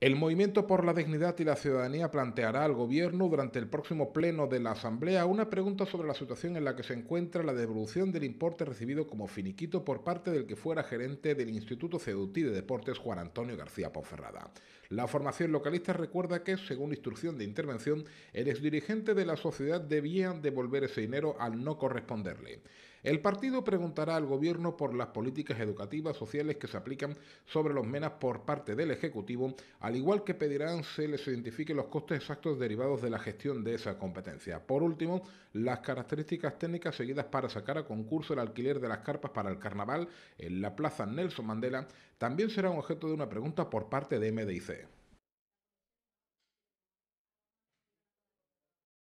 El Movimiento por la Dignidad y la Ciudadanía planteará al Gobierno durante el próximo pleno de la Asamblea una pregunta sobre la situación en la que se encuentra la devolución del importe recibido como finiquito por parte del que fuera gerente del Instituto CEDUTI de Deportes Juan Antonio García Ponferrada. La formación localista recuerda que, según instrucción de intervención, el exdirigente de la sociedad debía devolver ese dinero al no corresponderle. El partido preguntará al gobierno por las políticas educativas sociales que se aplican sobre los menas por parte del Ejecutivo, al igual que pedirán se les identifique los costes exactos derivados de la gestión de esa competencia. Por último, las características técnicas seguidas para sacar a concurso el alquiler de las carpas para el carnaval en la Plaza Nelson Mandela también será objeto de una pregunta por parte de MDIC.